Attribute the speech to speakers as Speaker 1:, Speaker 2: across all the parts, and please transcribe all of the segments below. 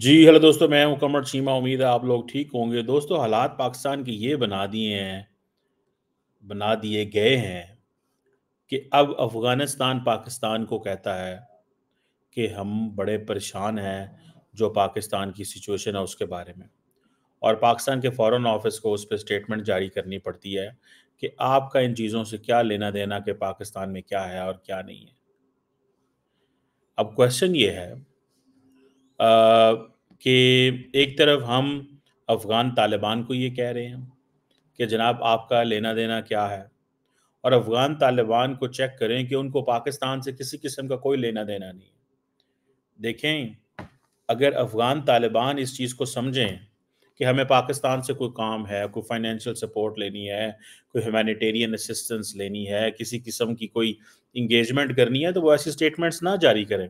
Speaker 1: जी hello दोस्तों मैं हूं कमर चीमा उम्मीद है आप लोग ठीक होंगे दोस्तों हालात पाकिस्तान के ये बना दिए हैं बना दिए गए हैं कि अब अफ़गानिस्तान पाकिस्तान को कहता है कि हम बड़े परेशान हैं जो पाकिस्तान की सिचुएशन है उसके बारे में और पाकिस्तान के फॉरेन ऑफिस को उस पर स्टेटमेंट जारी करनी पड़ती है कि आपका इन चीज़ों से क्या लेना देना कि पाकिस्तान में क्या है और क्या नहीं है अब क्वेश्चन ये है कि एक तरफ हम अफ़गान तालिबान को ये कह रहे हैं कि जनाब आपका लेना देना क्या है और अफ़गान तालिबान को चेक करें कि उनको पाकिस्तान से किसी किस्म का कोई लेना देना नहीं है देखें अगर अफ़गान तालिबान इस चीज़ को समझें कि हमें पाकिस्तान से कोई काम है कोई फाइनेंशियल सपोर्ट लेनी है कोई ह्यूमैनिटेरियन असिस्टेंस लेनी है किसी किस्म की कोई इंगेजमेंट करनी है तो वो ऐसी स्टेटमेंट्स ना जारी करें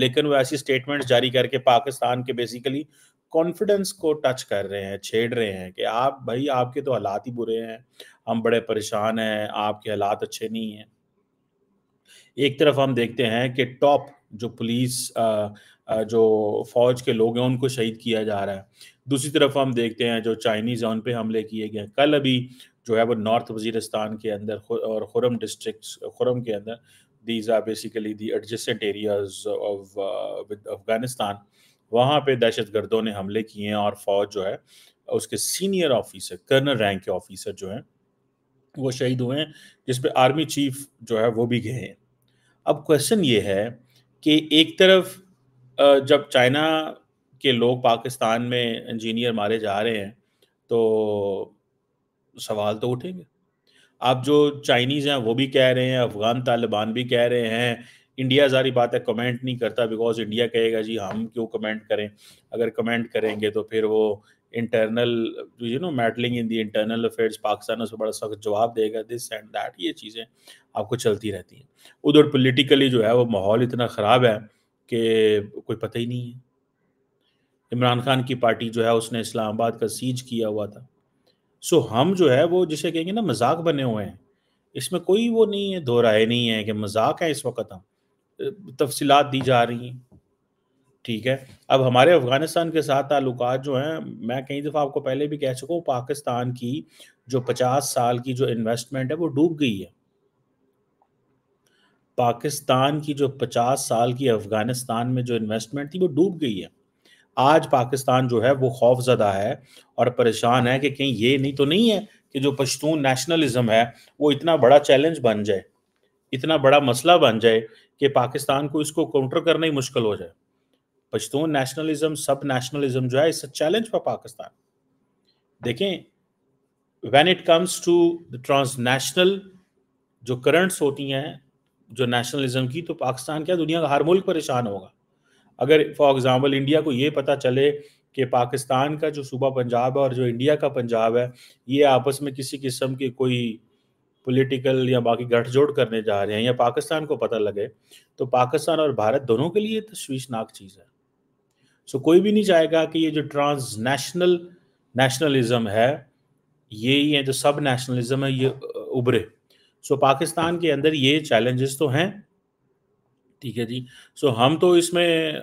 Speaker 1: लेकिन वो ऐसी स्टेटमेंट्स जारी करके पाकिस्तान के बेसिकली कॉन्फिडेंस को टच कर रहे हैं छेड़ रहे हैं कि आप भाई आपके तो हालात ही बुरे हैं हम बड़े परेशान हैं आपके हालात अच्छे नहीं हैं एक तरफ हम देखते हैं कि टॉप जो पुलिस जो फौज के लोग हैं उनको शहीद किया जा रहा है दूसरी तरफ हम देखते हैं जो चाइनीज़ हैं उन पर हमले किए गए कल अभी जो है वो नॉर्थ वजीरस्तान के अंदर और खुरम डिस्ट्रिक्ट खुरम के अंदर these are basically the adjacent areas of uh, with Afghanistan वहाँ पे दहशत गर्दों ने हमले किए हैं और फौज जो है उसके सीनियर ऑफिसर कर्नल रैंक के ऑफिसर जो हैं वो शहीद हुए हैं जिसपे आर्मी चीफ जो है वो भी गए हैं अब क्वेश्चन ये है कि एक तरफ जब चाइना के लोग पाकिस्तान में इंजीनियर मारे जा रहे हैं तो सवाल तो उठेंगे आप जो चाइनीज़ हैं वो भी कह रहे हैं अफ़गान तालिबान भी कह रहे हैं इंडिया सारी बात है कमेंट नहीं करता बिकॉज इंडिया कहेगा जी हम क्यों कमेंट करें अगर कमेंट करेंगे तो फिर वो internal you know meddling in the internal affairs Pakistan उस बड़ा सख्त जवाब देगा दिस एंड दैट ये चीज़ें आपको चलती रहती हैं उधर पोलिटिकली जो है वो माहौल इतना ख़राब है कि कोई पता ही नहीं है इमरान खान की पार्टी जो है उसने इस्लामाबाद का सीज किया हुआ था सो हम जो है वो जिसे कहेंगे ना मजाक बने हुए हैं इसमें कोई वो नहीं है दोहराए नहीं है कि मजाक है इस वक्त हम तफसीत दी जा रही हैं ठीक है अब हमारे अफ़गानिस्तान के साथ ताल्लुक जो हैं मैं कई दफ़ा आपको पहले भी कह चुका हूँ पाकिस्तान की जो पचास साल की जो इन्वेस्टमेंट है वो डूब गई है पाकिस्तान की जो पचास साल की अफ़गानिस्तान में जो इन्वेस्टमेंट थी वो डूब गई है आज पाकिस्तान जो है वो खौफजदा है और परेशान है कि कहीं ये नहीं तो नहीं है कि जो पश्तून नेशनलिज्म है वो इतना बड़ा चैलेंज बन जाए इतना बड़ा मसला बन जाए कि पाकिस्तान को इसको काउंटर करना ही मुश्किल हो जाए पश्तून नेशनलिज्म सब नेशनलिज्म जो है इस चैलेंज फॉर पाकिस्तान देखें when it comes to the transnational जो करंट्स होती हैं जो नेशनलिज्म की तो पाकिस्तान क्या दुनिया का हर मुल्क परेशान होगा अगर फॉर एग्जाम्पल इंडिया को ये पता चले कि पाकिस्तान का जो सूबा पंजाब है और जो इंडिया का पंजाब है ये आपस में किसी किस्म की कोई पॉलिटिकल या बाकी गठजोड़ करने जा रहे हैं या पाकिस्तान को पता लगे तो पाकिस्तान और भारत दोनों के लिए तश्वीशनाक चीज़ है सो कोई भी नहीं चाहेगा कि ये जो ट्रांसनेशनल नेशनलिज्म है ये ही है जो सब नेशनलिज्म है ये उभरे सो पाकिस्तान के अंदर ये चैलेंजेस तो हैं ठीक है जी सो हम तो इसमें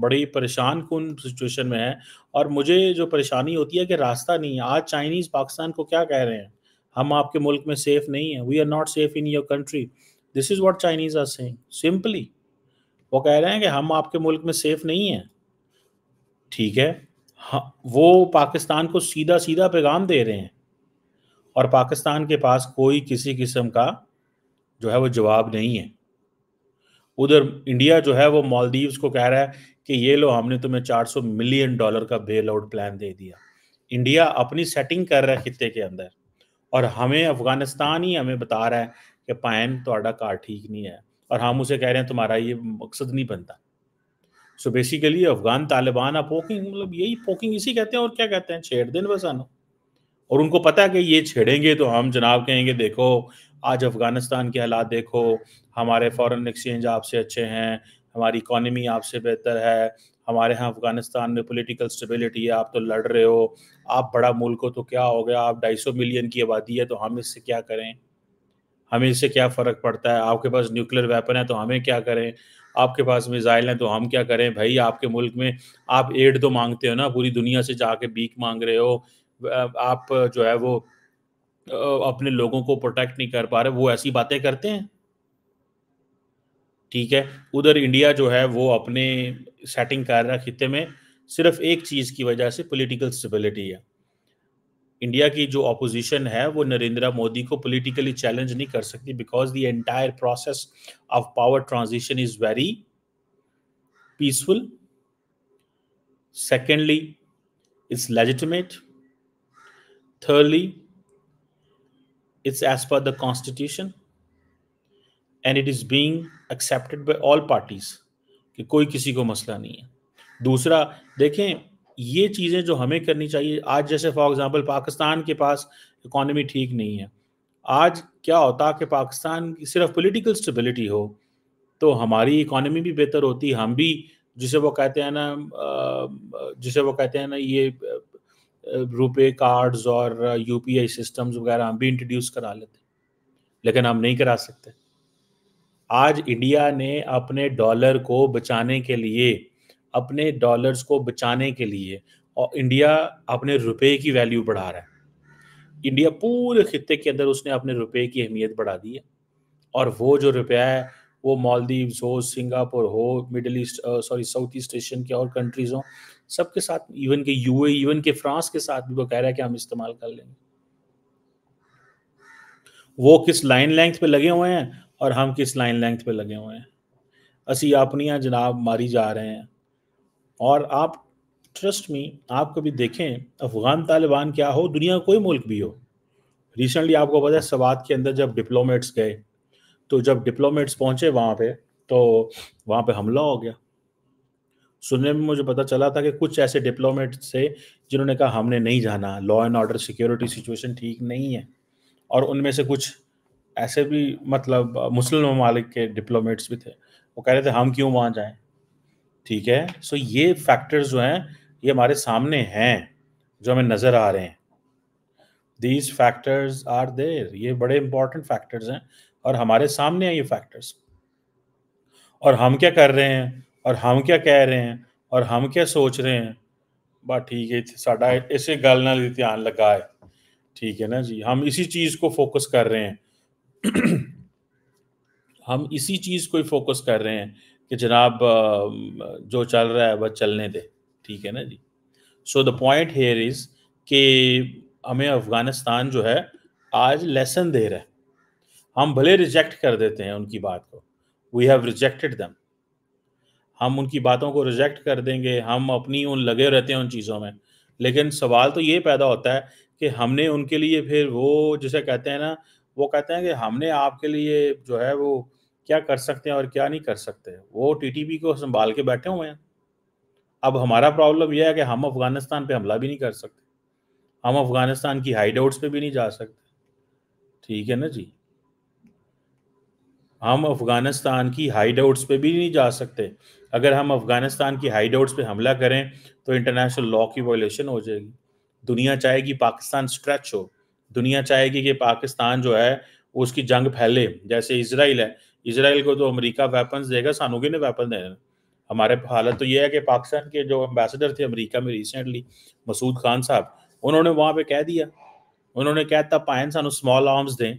Speaker 1: बड़ी परेशान कन सिचुएशन में हैं और मुझे जो परेशानी होती है कि रास्ता नहीं है आज चाइनीज़ पाकिस्तान को क्या कह रहे हैं हम आपके मुल्क में सेफ नहीं है we are not safe in your country this is what Chinese are saying simply वो कह रहे हैं कि हम आपके मुल्क में सेफ नहीं है ठीक है वो पाकिस्तान को सीधा सीधा पैगाम दे रहे हैं और पाकिस्तान के पास कोई किसी किस्म का जो है वो जवाब नहीं है उधर इंडिया जो है वो मालदीव्स को कह रहा है कि ये लो हमने तुम्हें 400 मिलियन डॉलर का बेल आउट प्लान दे दिया इंडिया अपनी सेटिंग कर रहा है खत्े के अंदर और हमें अफगानिस्तान ही हमें बता रहा है कि पायन थोड़ा कार ठीक नहीं है और हम उसे कह रहे हैं तुम्हारा ये मकसद नहीं बनता so basically Afghan Taliban poking मतलब यही पोकिंग इसी कहते हैं और क्या कहते हैं छेड़ दिन बस आना और उनको पता है कि ये छेड़ेंगे तो हम जनाब कहेंगे देखो आज अफ़गानिस्तान के हालात देखो हमारे फॉरेन एक्सचेंज आपसे अच्छे हैं हमारी इकोनॉमी आपसे बेहतर है हमारे यहाँ अफगानिस्तान में पॉलिटिकल स्टेबिलिटी है आप तो लड़ रहे हो आप बड़ा मुल्क हो तो क्या हो गया आप ढाई सौ मिलियन की आबादी है तो हम इससे क्या करें हमें इससे क्या फ़र्क पड़ता है आपके पास न्यूक्लियर वेपन है तो हमें क्या करें आपके पास मिज़ाइल हैं तो हम क्या करें भाई आपके मुल्क में आप एड तो मांगते हो ना पूरी दुनिया से जाके बीक मांग रहे हो आप जो है वो अपने लोगों को प्रोटेक्ट नहीं कर पा रहे वो ऐसी बातें करते हैं ठीक है उधर इंडिया जो है वो अपने सेटिंग कर रहा खिते में सिर्फ एक चीज़ की वजह से पॉलिटिकल स्टेबिलिटी है इंडिया की जो अपोजिशन है वो नरेंद्र मोदी को पॉलिटिकली चैलेंज नहीं कर सकती because the entire process of power transition is very peaceful secondly it's legitimate thirdly it's as per the constitution and it is being accepted by all parties कि कोई किसी को मसला नहीं है दूसरा देखें ये चीज़ें जो हमें करनी चाहिए आज जैसे फॉर एग्जांपल पाकिस्तान के पास इकोनॉमी ठीक नहीं है आज क्या होता कि पाकिस्तान की सिर्फ पॉलिटिकल स्टेबिलिटी हो तो हमारी इकोनॉमी भी बेहतर होती हम भी जिसे वो कहते हैं ना जिसे वो कहते हैं ना ये रुपए कार्ड्स और यूपीआई सिस्टम्स वगैरह हम भी इंट्रोड्यूस करा लेते लेकिन हम नहीं करा सकते आज इंडिया ने अपने डॉलर को बचाने के लिए अपने डॉलर्स को बचाने के लिए और इंडिया अपने रुपए की वैल्यू बढ़ा रहा है इंडिया पूरे खत्े के अंदर उसने अपने रुपए की अहमियत बढ़ा दी है और वो जो रुपया है वो मालदीव्स हो सिंगापुर हो Middle East sorry South East Asian के और कंट्रीज हों सबके साथ इवन के यूए इवन के फ्रांस के साथ भी वो कह रहा है कि हम इस्तेमाल कर लेंगे वो किस लाइन लेंथ पे लगे हुए हैं और हम किस लाइन लेंथ पे लगे हुए हैं असी आपनियाँ जनाब मारी जा रहे हैं और आप ट्रस्ट में आप कभी देखें अफगान तालिबान क्या हो दुनिया का कोई मुल्क भी हो रिसेंटली आपको पता है सवात के अंदर जब डिप्लोमेट्स गए तो जब डिप्लोमेट्स पहुंचे वहाँ पे तो वहाँ पे हमला हो गया सुनने में मुझे पता चला था कि कुछ ऐसे डिप्लोमेट से जिन्होंने कहा हमने नहीं जाना law and order security situation ठीक नहीं है और उनमें से कुछ ऐसे भी मतलब मुस्लिम ममालिक के डिप्लोमेट्स भी थे वो कह रहे थे हम क्यों वहाँ जाएं ठीक है सो ये फैक्टर्स जो हैं ये हमारे सामने हैं जो हमें नज़र आ रहे हैं दीज फैक्टर्स आर देर ये बड़े इंपॉर्टेंट फैक्टर्स हैं और हमारे सामने हैं ये फैक्टर्स और हम क्या कर रहे हैं और हम क्या कह रहे हैं और हम क्या सोच रहे हैं बा ठीक है साडा इस गल ना ध्यान लगा है ठीक है ना जी हम इसी चीज़ को फोकस कर रहे हैं हम इसी चीज़ को ही फोकस कर रहे हैं कि जनाब जो चल रहा है वह चलने दे ठीक है ना जी so the point here is कि हमें अफ़गानिस्तान जो है आज लेसन दे रहा है हम भले रिजेक्ट कर देते हैं उनकी बात को वी हैव रिजेक्टेड दम हम उनकी बातों को रिजेक्ट कर देंगे हम अपनी उन लगे रहते हैं उन चीज़ों में लेकिन सवाल तो ये पैदा होता है कि हमने उनके लिए फिर वो जिसे कहते हैं ना वो कहते हैं कि हमने आपके लिए जो है वो क्या कर सकते हैं और क्या नहीं कर सकते वो टीटीपी को संभाल के बैठे हुए हैं अब हमारा प्रॉब्लम यह है कि हम अफगानिस्तान पे हमला भी नहीं कर सकते हम अफगानिस्तान की हाइड आउट्स पर भी नहीं जा सकते ठीक है ना जी हम अफ़गानिस्तान की हाइड आउट्स पर भी नहीं जा सकते अगर हम अफ़गानिस्तान की हाइड आउट्स पर हमला करें तो इंटरनेशनल लॉ की वायलेशन हो जाएगी दुनिया चाहेगी पाकिस्तान स्ट्रेच हो दुनिया चाहेगी कि पाकिस्तान जो है उसकी जंग फैले जैसे इसराइल है इसराइल को तो अमेरिका वेपन्स देगा सानू ने वेपन देना हमारे हालत तो ये है कि पाकिस्तान के जो एम्बेसडर थे अमेरिका में रिसेंटली मसूद खान साहब उन्होंने वहाँ पे कह दिया उन्होंने कहता तब पाएन सानू स्मॉल आर्म्स दें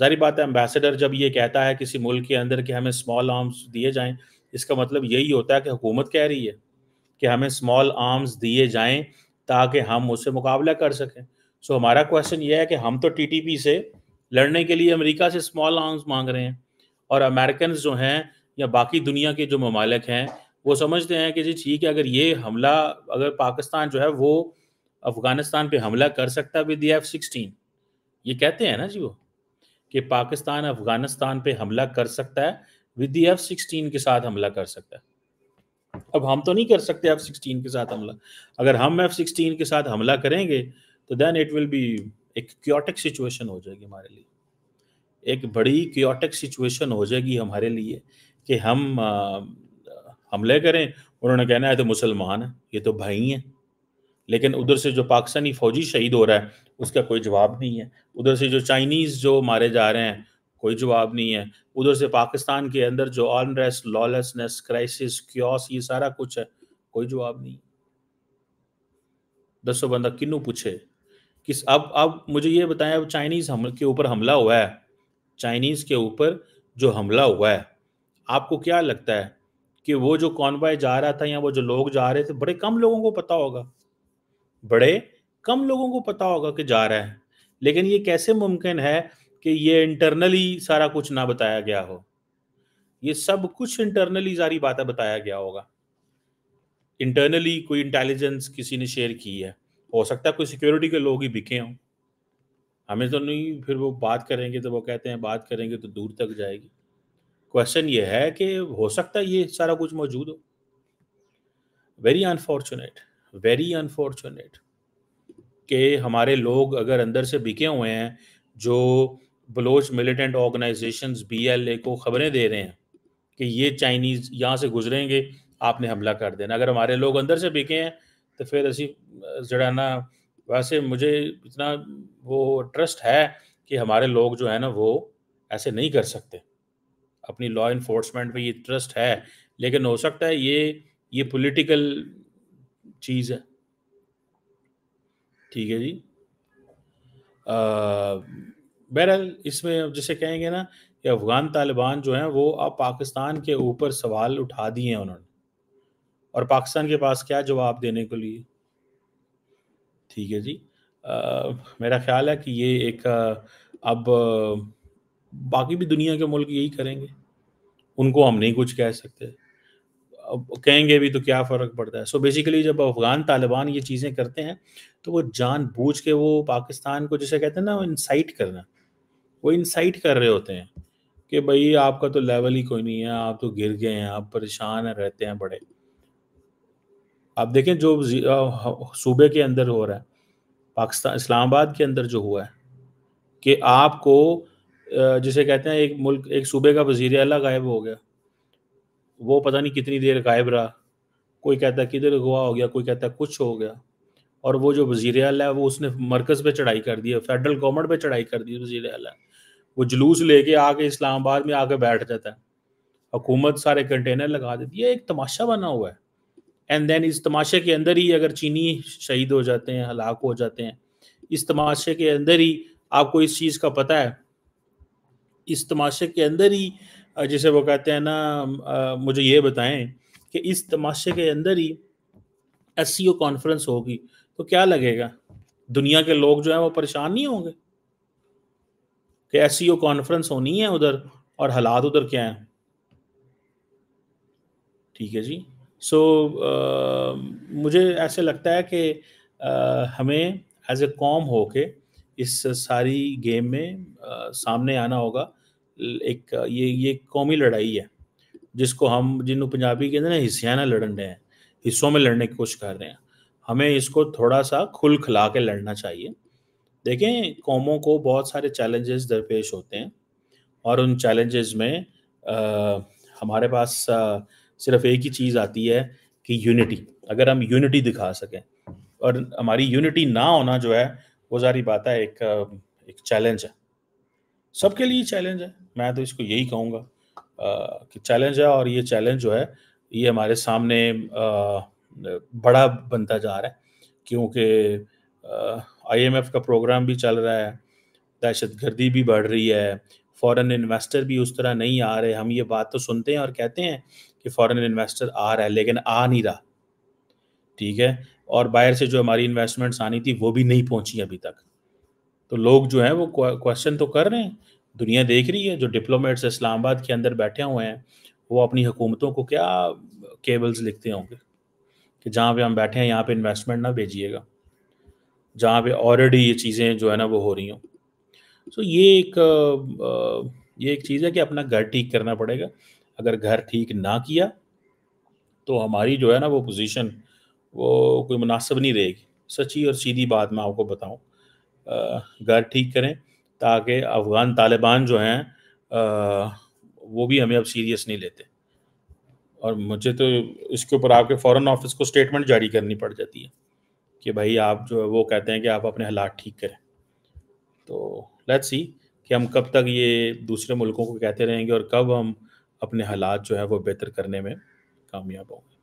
Speaker 1: जारी बात है एम्बेसडर जब ये कहता है किसी मुल्क के अंदर कि हमें स्मॉल आर्म्स दिए जाएं इसका मतलब यही होता है कि हुकूमत कह रही है कि हमें स्मॉल आर्म्स दिए जाएं ताकि हम उससे मुकाबला कर सकें सो हमारा क्वेश्चन ये है कि हम तो टीटीपी से लड़ने के लिए अमेरिका से स्मॉल आर्म्स मांग रहे हैं और अमेरिकन जो हैं या बाकी दुनिया के जो ममालिक हैं वो समझते हैं कि जी ठीक है अगर ये हमला अगर पाकिस्तान जो है वो अफगानिस्तान पे हमला कर सकता है विद एफ सिक्सटीन ये कहते हैं ना जी वो कि पाकिस्तान अफगानिस्तान पे हमला कर सकता है विद दी एफ सिक्सटीन के साथ हमला कर सकता है अब हम तो नहीं कर सकते एफ सिक्सटीन के साथ हमला अगर हम एफ सिक्सटीन के साथ हमला करेंगे तो देन इट विल बी एक क्योटिक सिचुएशन हो जाएगी हमारे लिए एक बड़ी क्योटिक सिचुएशन हो जाएगी हमारे लिए कि हम हमले करें उन्होंने कहना है तो मुसलमान है ये तो भाई हैं लेकिन उधर से जो पाकिस्तानी फौजी शहीद हो रहा है उसका कोई जवाब नहीं है उधर से जो चाइनीज़ जो मारे जा रहे हैं कोई जवाब नहीं है उधर से पाकिस्तान के अंदर जो ऑनरेस लॉलेसनेस क्राइसिस क्योस ये सारा कुछ है कोई जवाब नहीं दसो बंदा किन्नू पूछे किस अब अब मुझे ये बताएं अब चाइनीज़ हमले के ऊपर हमला हुआ है चाइनीज़ के ऊपर जो हमला हुआ है आपको क्या लगता है कि वो जो कॉन्वाय जा रहा था या वो जो लोग जा रहे थे बड़े कम लोगों को पता होगा बड़े कम लोगों को पता होगा कि जा रहा है लेकिन ये कैसे मुमकिन है कि ये इंटरनली सारा कुछ ना बताया गया हो ये सब कुछ इंटरनली सारी बातें बताया गया होगा इंटरनली कोई इंटेलिजेंस किसी ने शेयर की है हो सकता है कोई सिक्योरिटी के लोग ही बिके हों हमें तो नहीं फिर वो बात करेंगे तो वो कहते हैं बात करेंगे तो दूर तक जाएगी क्वेश्चन ये है कि हो सकता है ये सारा कुछ मौजूद हो वेरी अनफॉर्चुनेट वेरी अनफॉर्चुनेट कि हमारे लोग अगर अंदर से बिके हुए हैं जो Baloch militant organisation B L A को खबरें दे रहे हैं कि ये चाइनीज़ यहाँ से गुजरेंगे आपने हमला कर देना अगर हमारे लोग अंदर से बिके हैं तो फिर ऐसी जड़ा ना वैसे मुझे इतना वो ट्रस्ट है कि हमारे लोग जो है ना वो ऐसे नहीं कर सकते अपनी लॉ इन्फोर्समेंट में ये ट्रस्ट है लेकिन हो सकता है ये ये पॉलिटिकल चीज़ है ठीक है जी बहरहाल इसमें अब जैसे कहेंगे ना कि अफगान तालिबान जो हैं वो अब पाकिस्तान के ऊपर सवाल उठा दिए हैं उन्होंने और पाकिस्तान के पास क्या जवाब देने के लिए ठीक है जी आ, मेरा ख्याल है कि ये एक अब बाकी भी दुनिया के मुल्क यही करेंगे उनको हम नहीं कुछ कह सकते अब कहेंगे भी तो क्या फ़र्क पड़ता है सो so बेसिकली जब अफ़गान तालिबान ये चीज़ें करते हैं तो वो जान बूझ के वो पाकिस्तान को जैसे कहते हैं ना इंसाइट करना वो इंसाइट कर रहे होते हैं कि भाई आपका तो लेवल ही कोई नहीं है आप तो गिर गए हैं आप परेशान रहते हैं बड़े आप देखें जो सूबे के अंदर हो रहा है पाकिस्तान इस्लामाबाद के अंदर जो हुआ है कि आपको जिसे कहते हैं एक मुल्क एक सूबे का वजीर अला गायब हो गया वो पता नहीं कितनी देर गायब रहा कोई कहता है किधर गुआ हो गया कोई कहता है कुछ हो गया और वो जो वजीर अल है वो उसने मरकज़ पे चढ़ाई कर दी है फेडरल गवर्नमेंट पे चढ़ाई कर दी है वजीर अल वो जुलूस लेके आके इस्लामाबाद में आके बैठ जाता है हुकूमत सारे कंटेनर लगा देती है एक तमाशा बना हुआ है एंड देन इस तमाशे के अंदर ही अगर चीनी शहीद हो जाते हैं हलाक हो जाते हैं इस तमाशे के अंदर ही आपको इस चीज़ का पता है इस तमाशे के अंदर ही जिसे वो कहते हैं ना मुझे ये बताएं कि इस तमाशे के अंदर ही एस कॉन्फ्रेंस होगी तो क्या लगेगा दुनिया के लोग जो हैं वो परेशान नहीं होंगे कि एस कॉन्फ्रेंस होनी है उधर और हालात उधर क्या हैं ठीक है जी सो so, uh, मुझे ऐसे लगता है कि uh, हमें एज ए कॉम होके इस सारी गेम में uh, सामने आना होगा एक ये ये कौमी लड़ाई है जिसको हम जिन पंजाबी कहते ना हिस्सियाना लड़न रहे हैं हिस्सों में लड़ने की कोशिश कर रहे हैं हमें इसको थोड़ा सा खुल खिला के लड़ना चाहिए देखें कौमों को बहुत सारे चैलेंजेस दरपेश होते हैं और उन चैलेंजेस में आ, हमारे पास आ, सिर्फ एक ही चीज़ आती है कि यूनिटी अगर हम यूनिटी दिखा सकें और हमारी यूनिटी ना होना जो है वो सारी बात है एक एक चैलेंज है सबके लिए चैलेंज है मैं तो इसको यही कहूँगा कि चैलेंज है और ये चैलेंज जो है ये हमारे सामने आ, बड़ा बनता जा रहा है क्योंकि आईएमएफ का प्रोग्राम भी चल रहा है दहशत गर्दी भी बढ़ रही है फ़ॉरेन इन्वेस्टर भी उस तरह नहीं आ रहे हम ये बात तो सुनते हैं और कहते हैं कि फ़ॉरेन इन्वेस्टर आ रहा है लेकिन आ नहीं रहा ठीक है और बाहर से जो हमारी इन्वेस्टमेंट्स आनी थी वो भी नहीं पहुंची अभी तक तो लोग जो हैं वो क्वेश्चन तो कर रहे हैं दुनिया देख रही है जो डिप्लोमेट्स इस्लामाबाद के अंदर बैठे हुए हैं वो अपनी हुकूमतों को क्या केबल्स लिखते होंगे कि जहाँ पे हम बैठे हैं यहाँ पे इन्वेस्टमेंट ना भेजिएगा जहाँ पे ऑलरेडी ये चीज़ें जो है ना वो हो रही हों सो ये एक ये एक चीज़ है कि अपना घर ठीक करना पड़ेगा अगर घर ठीक ना किया तो हमारी जो है ना वो पोजीशन वो कोई मुनासिब नहीं रहेगी सच्ची और सीधी बात मैं आपको बताऊं घर ठीक करें ताकि अफ़गान तालिबान जो हैं वो भी हमें अब सीरियस नहीं लेते और मुझे तो इसके ऊपर आपके फॉरेन ऑफिस को स्टेटमेंट जारी करनी पड़ जाती है कि भाई आप जो है वो कहते हैं कि आप अपने हालात ठीक करें तो लेट्स सी कि हम कब तक ये दूसरे मुल्कों को कहते रहेंगे और कब हम अपने हालात जो है वो बेहतर करने में कामयाब होंगे